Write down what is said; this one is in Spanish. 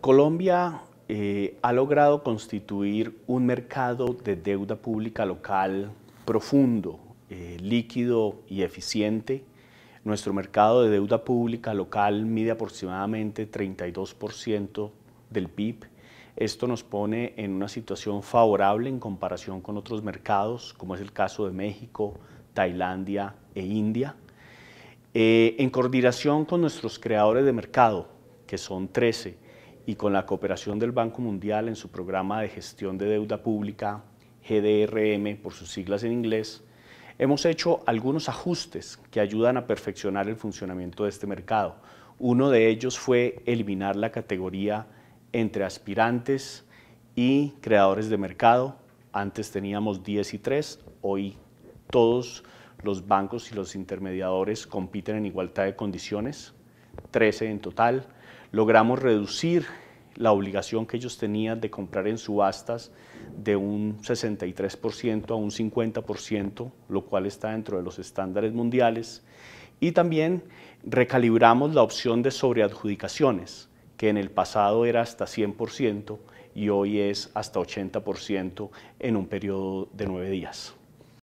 Colombia eh, ha logrado constituir un mercado de deuda pública local profundo, eh, líquido y eficiente. Nuestro mercado de deuda pública local mide aproximadamente 32% del PIB. Esto nos pone en una situación favorable en comparación con otros mercados, como es el caso de México, Tailandia e India. Eh, en coordinación con nuestros creadores de mercado, que son 13, y con la cooperación del Banco Mundial en su programa de gestión de deuda pública, GDRM por sus siglas en inglés, hemos hecho algunos ajustes que ayudan a perfeccionar el funcionamiento de este mercado. Uno de ellos fue eliminar la categoría entre aspirantes y creadores de mercado. Antes teníamos 10 y 3, hoy todos los bancos y los intermediadores compiten en igualdad de condiciones, 13 en total logramos reducir la obligación que ellos tenían de comprar en subastas de un 63% a un 50%, lo cual está dentro de los estándares mundiales. Y también recalibramos la opción de sobreadjudicaciones, que en el pasado era hasta 100% y hoy es hasta 80% en un periodo de nueve días.